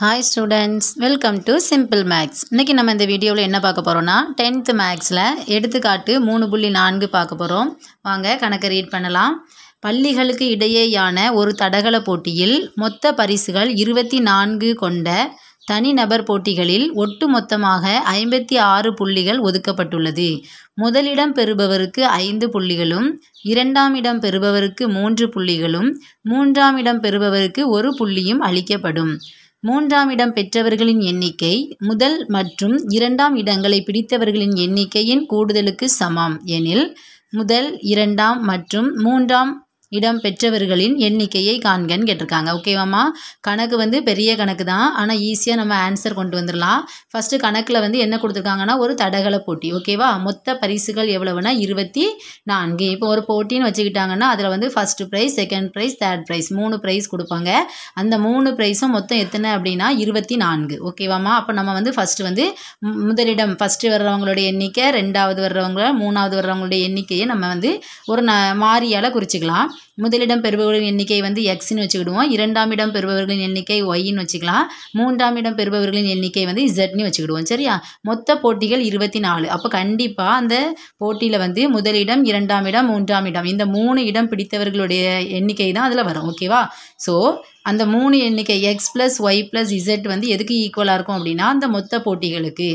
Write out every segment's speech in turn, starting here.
hi students welcome to simple maths இன்றைக்கி நம்ம இந்த வீடியோவில் என்ன பார்க்க போகிறோன்னா டென்த்து மேக்ஸில் எடுத்துக்காட்டு மூணு புள்ளி நான்கு பார்க்க போகிறோம் வாங்க கணக்கை ரீட் பண்ணலாம் பள்ளிகளுக்கு இடையேயான ஒரு தடகள போட்டியில் மொத்த பரிசுகள் இருபத்தி நான்கு கொண்ட தனிநபர் போட்டிகளில் ஒட்டு மொத்தமாக ஐம்பத்தி ஆறு புள்ளிகள் ஒதுக்கப்பட்டுள்ளது முதலிடம் பெறுபவருக்கு ஐந்து புள்ளிகளும் இரண்டாம் இடம் பெறுபவருக்கு மூன்று புள்ளிகளும் மூன்றாம் இடம் பெறுபவருக்கு ஒரு புள்ளியும் அளிக்கப்படும் மூன்றாம் இடம் பெற்றவர்களின் எண்ணிக்கை முதல் மற்றும் இரண்டாம் இடங்களை பிடித்தவர்களின் எண்ணிக்கையின் கூடுதலுக்கு சமம் எனில் முதல் இரண்டாம் மற்றும் மூன்றாம் இடம் பெற்றவர்களின் எண்ணிக்கையை காண்கன்னு கேட்டிருக்காங்க ஓகேவாம்மா கணக்கு வந்து பெரிய கணக்கு தான் ஆனால் ஈஸியாக நம்ம ஆன்சர் கொண்டு வந்துடலாம் ஃபஸ்ட்டு கணக்கில் வந்து என்ன கொடுத்துருக்காங்கன்னா ஒரு தடகள போட்டி ஓகேவா மொத்த பரிசுகள் எவ்வளவுனா இருபத்தி நான்கு இப்போ ஒரு போட்டின்னு வச்சுக்கிட்டாங்கன்னா அதில் வந்து first prize second prize third prize மூணு ப்ரைஸ் கொடுப்பாங்க அந்த மூணு ப்ரைஸும் மொத்தம் எத்தனை அப்படின்னா இருபத்தி நான்கு ஓகேவாம்மா அப்போ நம்ம வந்து ஃபஸ்ட்டு வந்து முதலிடம் ஃபஸ்ட்டு வர்றவங்களுடைய எண்ணிக்கை ரெண்டாவது வர்றவங்கள மூணாவது வர்றவங்களுடைய எண்ணிக்கையை நம்ம வந்து ஒரு ந மாறியால் குறிச்சிக்கலாம் முதலிடம் பெறுபவர்களின் எண்ணிக்கை வந்து எக்ஸ்னு வச்சுக்கிடுவோம் இரண்டாம் இடம் பெறுபவர்களின் எண்ணிக்கை ஒய்ன்னு வச்சுக்கலாம் மூன்றாம் இடம் பெறுபவர்களின் எண்ணிக்கை வந்து இசட்னு வச்சுக்கிடுவோம் சரியா மொத்த போட்டிகள் இருபத்தி நாலு அப்போ கண்டிப்பாக அந்த போட்டியில் வந்து முதலிடம் இரண்டாம் இடம் மூன்றாம் இடம் இந்த மூணு இடம் பிடித்தவர்களுடைய எண்ணிக்கை தான் அதில் வரும் ஓகேவா ஸோ அந்த மூணு எண்ணிக்கை X plus Y plus Z வந்து எதுக்கு ஈக்குவலாக இருக்கும் அப்படின்னா அந்த மொத்த போட்டிகளுக்கு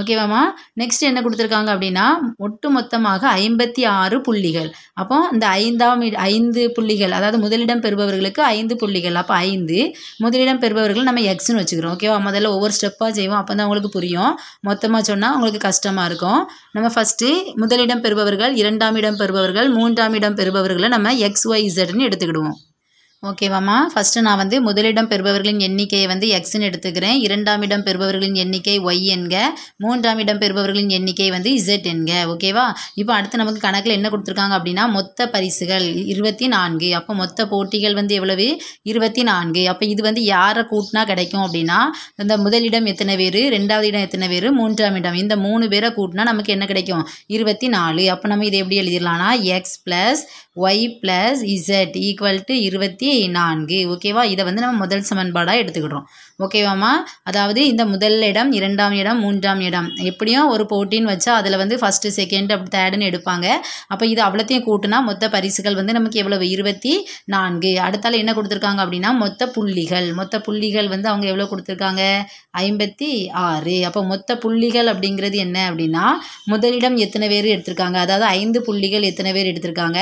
ஓகேவாம்மா நெக்ஸ்ட் என்ன கொடுத்துருக்காங்க அப்படின்னா ஒட்டு மொத்தமாக ஐம்பத்தி ஆறு புள்ளிகள் அப்போ இந்த ஐந்தாம் ஐந்து புள்ளிகள் அதாவது முதலிடம் பெறுபவர்களுக்கு ஐந்து புள்ளிகள் அப்போ ஐந்து முதலிடம் பெறுபவர்கள் நம்ம எக்ஸ்னு வச்சுக்கிறோம் ஓகேவா முதல்ல ஒவ்வொரு ஸ்டெப்பாக செய்வோம் அப்போ தான் அவங்களுக்கு புரியும் மொத்தமாக சொன்னால் அவங்களுக்கு கஷ்டமாக இருக்கும் நம்ம ஃபஸ்ட்டு முதலிடம் பெறுபவர்கள் இரண்டாம் இடம் பெறுபவர்கள் மூன்றாம் இடம் பெறுபவர்களை நம்ம எக்ஸ் ஒய் இசட்னு எடுத்துக்கிடுவோம் ஓகேவாம்மா ஃபஸ்ட்டு நான் வந்து முதலிடம் பெறுபவர்களின் எண்ணிக்கையை வந்து எக்ஸ்ன்னு எடுத்துக்கிறேன் இரண்டாம் இடம் பெறுபவர்களின் எண்ணிக்கை ஒய் என்க மூன்றாம் இடம் பெறுபவர்களின் எண்ணிக்கை வந்து இசட் என்க ஓகேவா இப்போ அடுத்து நமக்கு கணக்கில் என்ன கொடுத்துருக்காங்க அப்படின்னா மொத்த பரிசுகள் இருபத்தி நான்கு அப்போ மொத்த போட்டிகள் வந்து எவ்வளவு இருபத்தி நான்கு அப்போ இது வந்து யாரை கூட்டினா கிடைக்கும் அப்படின்னா இந்த முதலிடம் எத்தனை பேர் ரெண்டாவது இடம் எத்தனை பேர் மூன்றாம் இடம் இந்த மூணு பேரை கூட்டினா நமக்கு என்ன கிடைக்கும் இருபத்தி நாலு அப்போ நம்ம இதை எப்படி எழுதிடலாம்னா X plus Y plus Z equal to இருபத்தி நான்கு ஓகேவா இதை வந்து நம்ம முதல் சமன்பாடாக எடுத்துக்கிட்டோம் ஓகேவாம்மா அதாவது இந்த முதல் இடம் இரண்டாம் இடம் மூன்றாம் இடம் எப்படியும் ஒரு போட்டின்னு வச்சா அதில் வந்து ஃபஸ்ட்டு செகண்ட் அப்படி தேர்டுன்னு எடுப்பாங்க அப்போ இது அவ்வளோத்தையும் கூட்டினா மொத்த பரிசுகள் வந்து நமக்கு எவ்வளோ இருபத்தி நான்கு அடுத்தால என்ன கொடுத்துருக்காங்க அப்படின்னா மொத்த புள்ளிகள் மொத்த புள்ளிகள் வந்து அவங்க எவ்வளோ கொடுத்துருக்காங்க ஐம்பத்தி ஆறு அப்போ மொத்த புள்ளிகள் அப்படிங்கிறது என்ன அப்படின்னா முதலிடம் எத்தனை பேர் எடுத்திருக்காங்க அதாவது ஐந்து புள்ளிகள் எத்தனை பேர் எடுத்திருக்காங்க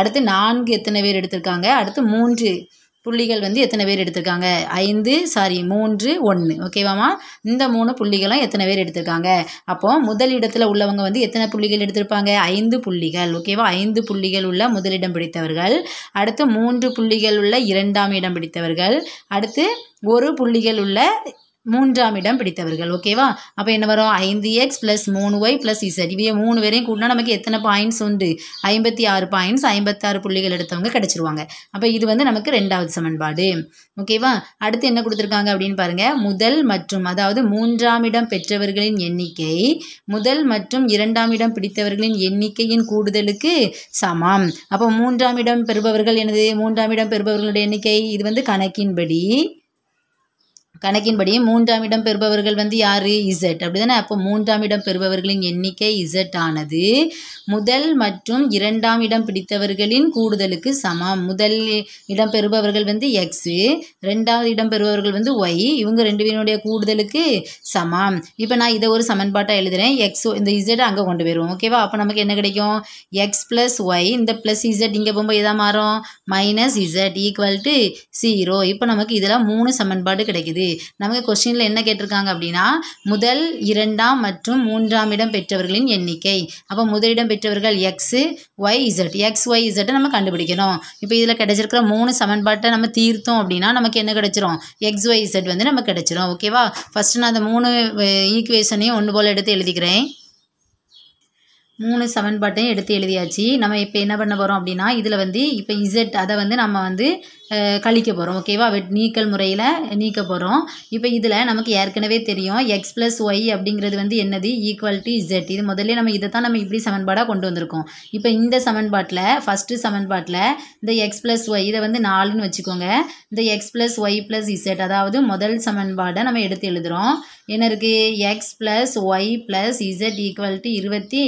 அடுத்து நான்கு எத்தனை பேர் எடுத்திருக்காங்க அடுத்து மூன்று புள்ளிகள் வந்து எத்தனை பேர் எடுத்திருக்காங்க ஐந்து சாரி மூன்று ஒன்று ஓகேவாமா இந்த மூணு புள்ளிகளும் எத்தனை பேர் எடுத்திருக்காங்க அப்போ முதலிடத்தில் உள்ளவங்க வந்து எத்தனை புள்ளிகள் எடுத்திருப்பாங்க ஐந்து புள்ளிகள் ஓகேவா ஐந்து புள்ளிகள் உள்ள முதலிடம் பிடித்தவர்கள் அடுத்து மூன்று புள்ளிகள் உள்ள இரண்டாம் இடம் பிடித்தவர்கள் அடுத்து ஒரு புள்ளிகள் உள்ள மூன்றாம் இடம் பிடித்தவர்கள் ஓகேவா அப்போ என்ன வரும் ஐந்து எக்ஸ் ப்ளஸ் மூணு ஒய் ப்ளஸ் இசட் இவைய மூணு பேரையும் கூட்டினா நமக்கு எத்தனை பாயிண்ட்ஸ் உண்டு ஐம்பத்தி ஆறு பாயிண்ட்ஸ் ஐம்பத்தாறு புள்ளிகள் எடுத்தவங்க கிடச்சிருவாங்க அப்போ இது வந்து நமக்கு ரெண்டாவது சமன்பாடு ஓகேவா அடுத்து என்ன கொடுத்துருக்காங்க அப்படின்னு பாருங்கள் முதல் மற்றும் அதாவது மூன்றாம் இடம் பெற்றவர்களின் எண்ணிக்கை முதல் மற்றும் இரண்டாம் இடம் பிடித்தவர்களின் எண்ணிக்கையின் கூடுதலுக்கு சமம் அப்போ மூன்றாம் இடம் பெறுபவர்கள் எனது மூன்றாம் இடம் பெறுபவர்களுடைய எண்ணிக்கை இது வந்து கணக்கின்படி கணக்கின்படி மூன்றாம் இடம் பெறுபவர்கள் வந்து யார் இசட் அப்படிதானே அப்போ மூன்றாம் இடம் பெறுபவர்களின் எண்ணிக்கை இசட் ஆனது முதல் மற்றும் இரண்டாம் இடம் பிடித்தவர்களின் கூடுதலுக்கு சமம் முதல் இடம் பெறுபவர்கள் வந்து எக்ஸு ரெண்டாவது இடம் பெறுபவர்கள் வந்து ஒய் இவங்க ரெண்டு பேருடைய கூடுதலுக்கு சமம் இப்போ நான் இதை ஒரு சமன்பாட்டாக எழுதுகிறேன் எக்ஸ் இந்த இசட் அங்கே கொண்டு போயிருவோம் ஓகேவா அப்போ நமக்கு என்ன கிடைக்கும் எக்ஸ் ப்ளஸ் ஒய் இந்த ப்ளஸ் இசட் இங்கே போகும்போது எதாக மாறும் minus Z equal to zero இப்போ நமக்கு இதெல்லாம் மூணு சமன்பாடு கிடைக்குது நமக்கு கொஸ்டினில் என்ன கேட்டிருக்காங்க அப்படின்னா முதல் இரண்டாம் மற்றும் மூன்றாம் இடம் பெற்றவர்களின் எண்ணிக்கை அப்போ முதலிடம் பெற்றவர்கள் X Y Z X Y இசட்டை நம்ம கண்டுபிடிக்கணும் இப்போ இதில் கிடச்சிருக்கிற மூணு சமன்பாட்டை நம்ம தீர்த்தோம் அப்படின்னா நமக்கு என்ன கிடச்சிரும் எக்ஸ் ஒய் இசட் வந்து நம்ம கிடச்சிரும் ஓகேவா ஃபஸ்ட்டு நான் அந்த மூணு ஈக்குவேஷனையும் ஒன்று போல் எடுத்து எழுதிக்கிறேன் மூணு சமன்பாட்டையும் எடுத்து எழுதியாச்சு நம்ம இப்போ என்ன பண்ண போகிறோம் அப்படின்னா இதில் வந்து இப்போ இசட் அதை வந்து நம்ம வந்து கழிக்க போகிறோம் ஓகேவா வெட் நீக்கல் முறையில் நீக்க போகிறோம் இப்போ இதில் நமக்கு ஏற்கனவே தெரியும் எக்ஸ் ப்ளஸ் ஒய் அப்படிங்கிறது வந்து என்னது ஈக்குவாலிட்டி இசட் இது முதல்ல நம்ம இதை தான் நம்ம இப்படி சமன்பாடாக கொண்டு வந்திருக்கோம் இப்போ இந்த சமன்பாட்டில் ஃபஸ்ட்டு சமன்பாட்டில் இந்த எக்ஸ் ப்ளஸ் ஒய் இதை வந்து நாலுன்னு வச்சுக்கோங்க இந்த X plus Y plus Z அதாவது முதல் சமன்பாடை நம்ம எடுத்து எழுதுகிறோம் என்ன இருக்குது X plus Y plus Z equal to இருபத்தி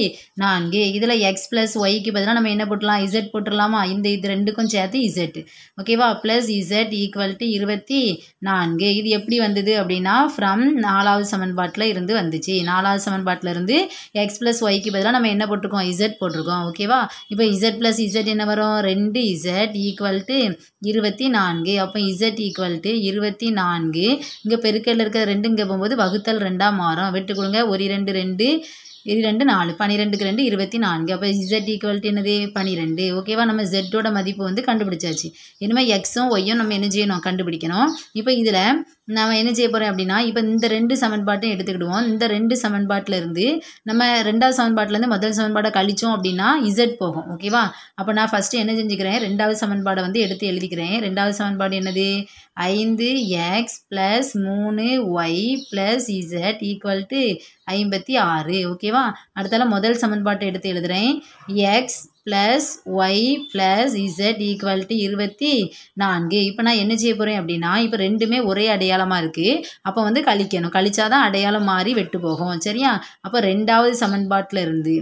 நான்கு இதில் எக்ஸ் ப்ளஸ் ஒய்க்கு பதிலாக நம்ம என்ன போட்டுடலாம் இசட் போட்டுடலாமா இந்த இது ரெண்டுக்கும் சேர்த்து இசட் ஓகேவா alpha plus Z equal to இருபத்தி நான்கு இது எப்படி வந்தது அப்படின்னா ஃப்ரம் நாலாவது சமன்பாட்டில் இருந்து வந்துச்சு நாலாவது சமன்பாட்டில் இருந்து எக்ஸ் ப்ளஸ் ஒய்க்கு பதிலாக நம்ம என்ன போட்டிருக்கோம் இசட் போட்டிருக்கோம் ஓகேவா இப்போ இசட் ப்ளஸ் இசட் என்ன வரும் ரெண்டு இசட் ஈக்குவல் டு இருபத்தி நான்கு அப்போ இசட் ஈக்குவல் டு இருபத்தி நான்கு இங்கே பெருக்கல் இருக்கிற ரெண்டு இங்கே போகும்போது வகுத்தல் ரெண்டாக மாறும் விட்டு கொடுங்க ஒரு ரெண்டு ரெண்டு இது ரெண்டு நாலு பனிரெண்டுக்கு ரெண்டு இருபத்தி நான்கு அப்போ இசட் ஈக்குவல் என்னது பனிரெண்டு ஓகேவா நம்ம ஜெட்டோட மதிப்பு வந்து கண்டுபிடிச்சாச்சு இனிமேல் எக்ஸும் ஒய்யும் நம்ம என்ன செய்யணும் கண்டுபிடிக்கணும் இப்போ இதில் நம்ம என்ன செய்ய போகிறோம் அப்படின்னா இப்போ இந்த ரெண்டு சமன்பாட்டையும் எடுத்துக்கிடுவோம் இந்த ரெண்டு சமன்பாட்டிலேருந்து நம்ம ரெண்டாவது சமன்பாட்டிலேருந்து முதல் சமன்பாட்டை கழித்தோம் அப்படின்னா இசட் போகும் ஓகேவா அப்போ நான் ஃபஸ்ட்டு என்ன செஞ்சுக்கிறேன் ரெண்டாவது சமன்பாடை வந்து எடுத்து எழுதிக்கிறேன் ரெண்டாவது சமன்பாடு என்னது ஐந்து எக்ஸ் ப்ளஸ் மூணு Y plus Z equal to ஐம்பத்தி ஆறு ஓகேவா அடுத்தால முதல் சமன்பாட்டை எடுத்து எழுதுகிறேன் X plus Y plus Z equal to இருபத்தி நான்கு இப்போ நான் என்ன செய்ய போகிறேன் அப்படின்னா இப்போ ரெண்டுமே ஒரே அடையாளமாக இருக்குது அப்போ வந்து கழிக்கணும் கழிச்சா தான் அடையாளம் மாறி வெட்டு போகும் சரியா அப்போ ரெண்டாவது சமன்பாட்டில் இருந்து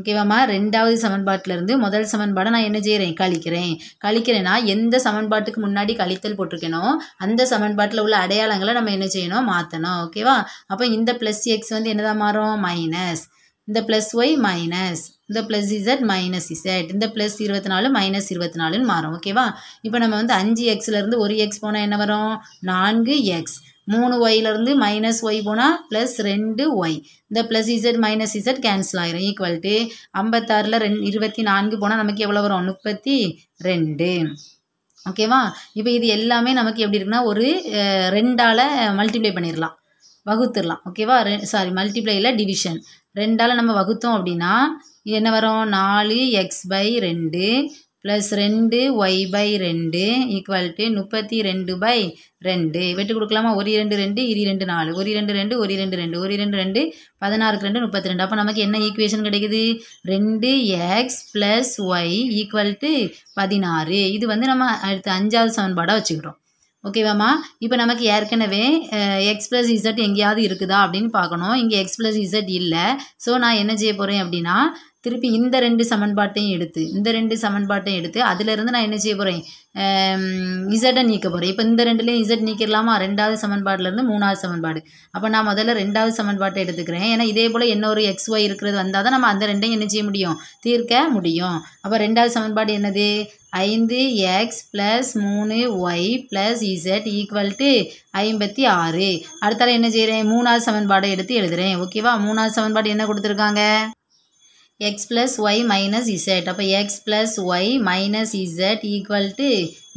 ஓகேவாம்மா ரெண்டாவது சமன்பாட்டிலேருந்து முதல் சமன்பாடை நான் என்ன செய்கிறேன் கழிக்கிறேன் கழிக்கிறேன்னா எந்த சமன்பாட்டுக்கு முன்னாடி கழித்தல் போட்டிருக்கேனோ அந்த சமன்பாட்டில் உள்ள அடையாளங்களை நம்ம என்ன செய்யணும் மாற்றணும் ஓகேவா அப்போ இந்த ப்ளஸ் எக்ஸ் வந்து என்னதான் மாறும் மைனஸ் இந்த ப்ளஸ் ஒய் மைனஸ் இந்த ப்ளஸ் இசட் மைனஸ் இசட் இந்த ப்ளஸ் இருபத்தி நாலு மைனஸ் இருபத்தி நாலுன்னு மாறும் ஓகேவா இப்போ நம்ம வந்து அஞ்சு எக்ஸ்லேருந்து ஒரு எக்ஸ் போனால் என்ன வரும் நான்கு எக்ஸ் மூணு ஒய்லேருந்து மைனஸ் ஒய் போனால் ப்ளஸ் ரெண்டு ஒய் இந்த plus Z minus Z cancel ஆகிரும் ஈக்குவல் டு ஐம்பத்தாறில் ரெண் இருபத்தி நான்கு போனால் நமக்கு எவ்வளோ வரும் முப்பத்தி ரெண்டு ஓகேவா இப்போ இது எல்லாமே நமக்கு எப்படி இருக்குன்னா ஒரு ரெண்டால் மல்டிப்ளை பண்ணிடலாம் வகுத்துடலாம் ஓகேவா ரெ சாரி மல்டிப்ளையில் டிவிஷன் ரெண்டால் நம்ம வகுத்தோம் அப்படின்னா என்ன வரும் நாலு எக்ஸ் பை ரெண்டு ப்ளஸ் ரெண்டு ஒய் பை ரெண்டு ஈக்குவல் டு முப்பத்தி ரெண்டு பை ரெண்டு வெட்டு கொடுக்கலாமா ஒரு இரண்டு ரெண்டு இரு ரெண்டு நாலு ஒரு இரண்டு ரெண்டு ஒரு இரண்டு ரெண்டு ஒரு இரண்டு ரெண்டு பதினாறுக்கு ரெண்டு முப்பத்தி ரெண்டு அப்போ நமக்கு என்ன ஈக்குவேஷன் கிடைக்குது ரெண்டு X plus Y equal to பதினாறு இது வந்து நம்ம அடுத்து அஞ்சாவது சமன்பாடாக வச்சுக்கிறோம் ஓகேவாம்மா இப்போ நமக்கு ஏற்கனவே எக்ஸ் ப்ளஸ் இசட் எங்கேயாவது இருக்குதா அப்படின்னு பார்க்கணும் இங்கே எக்ஸ் ப்ளஸ் இசட் இல்லை ஸோ நான் என்ன செய்ய போகிறேன் அப்படின்னா திருப்பி இந்த ரெண்டு சமன்பாட்டையும் எடுத்து இந்த ரெண்டு சமன்பாட்டையும் எடுத்து அதிலிருந்து நான் என்ன செய்ய போகிறேன் இசட்டை நீக்க போகிறேன் இப்போ இந்த ரெண்டுலேயும் இசட் நீக்கிடலாமா ரெண்டாவது சமன்பாட்டிலேருந்து மூணாவது சமன்பாடு அப்போ நான் முதல்ல ரெண்டாவது சமன்பாட்டை எடுத்துக்கிறேன் ஏன்னா இதே போல் இன்னொரு எக்ஸ் ஒய் இருக்கிறது வந்தால் தான் நம்ம அந்த ரெண்டையும் என்ன செய்ய முடியும் தீர்க்க முடியும் அப்போ ரெண்டாவது சமன்பாடு என்னது ஐந்து எக்ஸ் ப்ளஸ் மூணு Y plus Z equal to ஐம்பத்தி ஆறு அடுத்தால என்ன செய்கிறேன் மூணாவது சமன்பாடை எடுத்து எழுதுகிறேன் ஓகேவா மூணாவது சமன்பாடு என்ன கொடுத்துருக்காங்க X plus Y minus Z அப்போ X plus Y minus Z equal to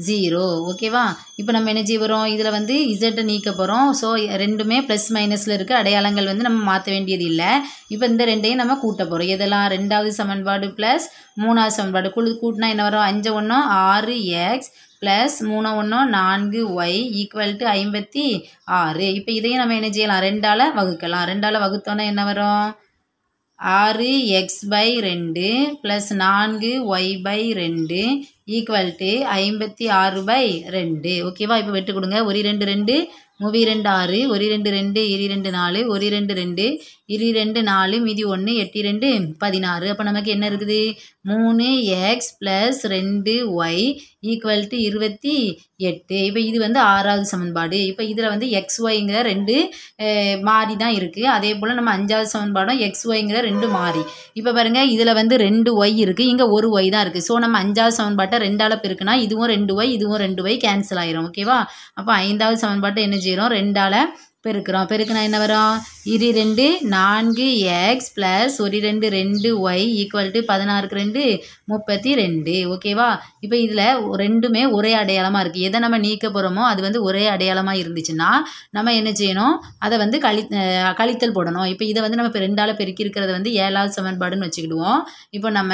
zero ஓகேவா இப்போ நம்ம என்ன செய்ய போகிறோம் இதில் வந்து இசட்டை நீக்க போகிறோம் ஸோ ரெண்டுமே ப்ளஸ் மைனஸில் இருக்க அடையாளங்கள் வந்து நம்ம மாற்ற வேண்டியது இல்லை இப்போ இந்த ரெண்டையும் நம்ம கூட்ட போகிறோம் இதெல்லாம் ரெண்டாவது சமன்பாடு ப்ளஸ் மூணாவது சமன்பாடு குழு கூட்டினா என்ன வரும் அஞ்சு ஒன்று ஆறு எக்ஸ் ப்ளஸ் மூணு ஒன்றும் நான்கு ஒய் ஈக்குவல் டு ஐம்பத்தி ஆறு இப்போ இதையும் நம்ம என்ன செய்யலாம் ரெண்டால் வகுக்கலாம் ரெண்டால் வகுத்தோன்னா என்ன வரும் ஆறு எக்ஸ் பை ரெண்டு ப்ளஸ் நான்கு ஒய் பை ரெண்டு ஈக்குவல் டு ஐம்பத்தி ஆறு பை ரெண்டு ஓகேவா இப்போ விட்டு கொடுங்க ஒரு ரெண்டு ரெண்டு மூவி ரெண்டு ஆறு ஒரு ரெண்டு ரெண்டு இரு ரெண்டு நாலு ஒரு ரெண்டு ரெண்டு இரு ரெண்டு நாலு மீதி ஒன்று எட்டு ரெண்டு பதினாறு அப்போ நமக்கு என்ன இருக்குது மூணு எக்ஸ் ப்ளஸ் ரெண்டு ஒய் ஈக்குவல் டு இருபத்தி எட்டு இப்போ இது வந்து ஆறாவது சமன்பாடு இப்போ இதில் வந்து எக்ஸ் ஒய்ங்கிற ரெண்டு மாறி தான் இருக்குது அதே போல் நம்ம அஞ்சாவது சமன்பாடும் எக்ஸ் ஒய்ங்கிற ரெண்டு மாறி இப்போ பாருங்கள் இதில் வந்து ரெண்டு ஒய் இருக்குது இங்கே ஒரு ஒய் தான் இருக்குது ஸோ நம்ம அஞ்சாவது சமன்பாட்டை ரெண்டால் பெருக்குனா இதுவும் ரெண்டு ஒய் இதுவும் ரெண்டு ஒய் கேன்சல் ஆயிரும் ஓகேவா அப்போ ஐந்தாவது சமன்பாட்டை என்ன செய்கிறோம் ரெண்டால் பெருக்கிறோம் பெருக்கினா என்ன வரும் இரு ரெண்டு நான்கு எக்ஸ் ப்ளஸ் ஒரு ரெண்டு ரெண்டு ஒய் ஈக்குவல் டு பதினாறுக்கு ரெண்டு முப்பத்தி ரெண்டு ஓகேவா இப்போ இதில் ரெண்டுமே ஒரே அடையாளமாக இருக்குது எதை நம்ம நீக்க போகிறோமோ அது வந்து ஒரே அடையாளமாக இருந்துச்சுன்னா நம்ம என்ன செய்யணும் அதை வந்து கழி கழித்தல் போடணும் இப்போ இதை வந்து நம்ம இப்போ ரெண்டால் பெருக்கி இருக்கிறத வந்து ஏழாவது சமன்பாடுன்னு வச்சுக்கிடுவோம் இப்போ நம்ம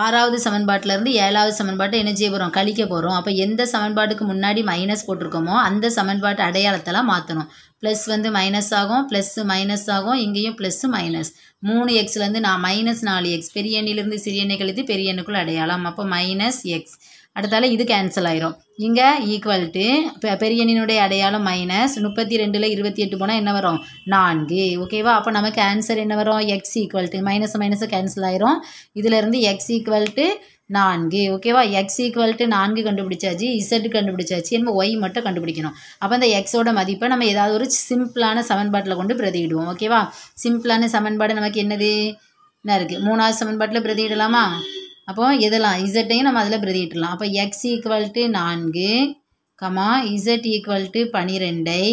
ஆறாவது சமன்பாட்டிலேருந்து ஏழாவது சமன்பாட்டை என்ன செய்ய போகிறோம் கழிக்க போகிறோம் அப்போ எந்த சமன்பாட்டுக்கு முன்னாடி மைனஸ் போட்டிருக்கோமோ அந்த சமன்பாட்டு அடையாளத்தெல்லாம் மாற்றணும் ப்ளஸ் வந்து மைனஸ் ஆகும் ப்ளஸ்ஸு மைனஸ் ஆகும் இங்கேயும் ப்ளஸ்ஸு மைனஸ் மூணு எக்ஸ்லேருந்து நான் மைனஸ் நாலு எக்ஸ் பெரிய எண்ணிலிருந்து சிறிய எண்ணெய் கழித்து பெரிய எண்ணுக்குள் அடையாளம் அப்போ மைனஸ் எக்ஸ் அடுத்தால இது கேன்சல் ஆயிரும் இங்கே ஈக்குவல் டு பெரியனினுடைய அடையாளம் மைனஸ் முப்பத்தி ரெண்டில் இருபத்தி எட்டு போனால் என்ன வரும் நான்கு ஓகேவா அப்போ நமக்கு ஆன்சர் என்ன வரும் X equal to minus minus cancel ஆயிரும் இதிலிருந்து எக்ஸ் ஈக்குவல் டு நான்கு ஓகேவா எக்ஸ் ஈக்குவல் டு நான்கு கண்டுபிடிச்சாச்சு இசட் கண்டுபிடிச்சாச்சு நம்ம ஒய் மட்டும் கண்டுபிடிக்கணும் அப்போ அந்த எக்ஸோட மதிப்பை நம்ம ஏதாவது ஒரு சிம்பிளான சமன்பாட்டில் கொண்டு பிரதியிடுவோம் ஓகேவா சிம்பிளான சமன்பாடு நமக்கு என்னது என்ன இருக்குது மூணாவது சமன்பாட்டில் பிரதியிடலாமா அப்போ எதெல்லாம் இசட்டையும் நம்ம அதில் பிரதிட்டுலாம் அப்போ எக்ஸ் ஈக்குவல் டு நான்கு கமா இசட் ஈக்குவல் டு பனிரெண்டை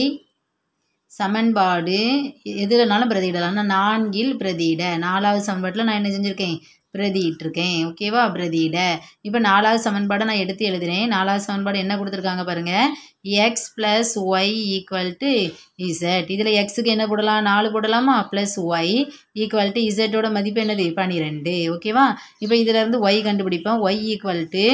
சமன்பாடு எதுலனாலும் பிரதிடலாம் நான் நான்கில் பிரதிட நாலாவது சமன்பாட்டில் நான் என்ன செஞ்சுருக்கேன் பிரதியிட்டிருக்கேன் ஓகேவா பிரதியிட இப்போ நாலாவது சமன்பாடை நான் எடுத்து எழுதுகிறேன் நாலாவது சமன்பாடு என்ன கொடுத்துருக்காங்க பாருங்கள் X plus Y equal to Z இதில் எக்ஸுக்கு என்ன போடலாம் நாலு போடலாமா ப்ளஸ் ஒய் ஈக்குவல் டு இசட்டோட மதிப்பு என்னது பன்னிரெண்டு ஓகேவா இப்போ இருந்து ஒய் கண்டுபிடிப்போம் ஒய் ஈக்குவல் டு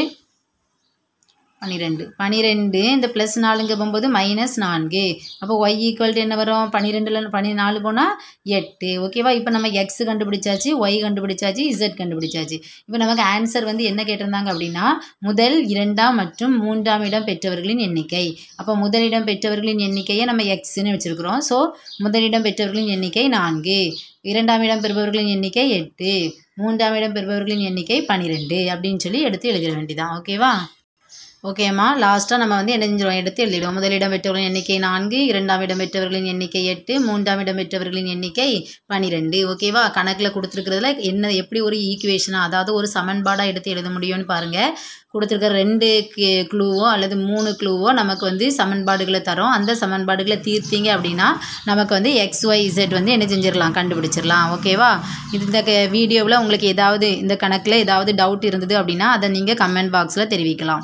பன்னிரெண்டு பன்னிரெண்டு இந்த ப்ளஸ் நாலுங்க போகும்போது மைனஸ் நான்கு அப்போ ஒய் ஈக்குவல் டு என்ன வரும் பன்னிரெண்டில் பனி நாலு போனால் எட்டு ஓகேவா இப்போ நம்ம எக்ஸ் கண்டுபிடிச்சாச்சு ஒய் கண்டுபிடிச்சாச்சு இசட் கண்டுபிடிச்சாச்சு இப்போ நமக்கு ஆன்சர் வந்து என்ன கேட்டிருந்தாங்க அப்படின்னா முதல் இரண்டாம் மற்றும் மூன்றாம் இடம் பெற்றவர்களின் எண்ணிக்கை அப்போ முதலிடம் பெற்றவர்களின் எண்ணிக்கையை நம்ம எக்ஸ்னு வச்சுருக்கிறோம் ஸோ முதலிடம் பெற்றவர்களின் எண்ணிக்கை நான்கு இரண்டாம் இடம் பெறுபவர்களின் எண்ணிக்கை எட்டு மூன்றாம் இடம் பெறுபவர்களின் எண்ணிக்கை பன்னிரெண்டு அப்படின்னு சொல்லி எடுத்து எழுதிட வேண்டியதான் ஓகேவா ஓகேம்மா லாஸ்ட்டாக நம்ம வந்து என்ன செஞ்சிடும் எடுத்து எழுதிடுவோம் முதலிடம் பெற்றவர்களின் எண்ணிக்கை நான்கு இரண்டாம் இடம் பெற்றவர்களின் எண்ணிக்கை எட்டு மூன்றாம் இடம் பெற்றவர்களின் எண்ணிக்கை பன்னிரெண்டு ஓகேவா கணக்கில் கொடுத்துருக்கிறதுல என்ன எப்படி ஒரு ஈக்குவேஷனாக அதாவது ஒரு சமன்பாடாக எடுத்து எழுத முடியும்னு பாருங்கள் கொடுத்துருக்க ரெண்டு க்ளூவோ அல்லது மூணு க்ளூவோ நமக்கு வந்து சமன்பாடுகளை தரும் அந்த சமன்பாடுகளை தீர்த்தீங்க அப்படின்னா நமக்கு வந்து எக்ஸ் ஒய் இசட் வந்து என்ன செஞ்சிடலாம் கண்டுபிடிச்சிடலாம் ஓகேவா இந்த வீடியோவில் உங்களுக்கு ஏதாவது இந்த கணக்கில் ஏதாவது டவுட் இருந்தது அப்படின்னா அதை நீங்கள் கமெண்ட் பாக்ஸில் தெரிவிக்கலாம்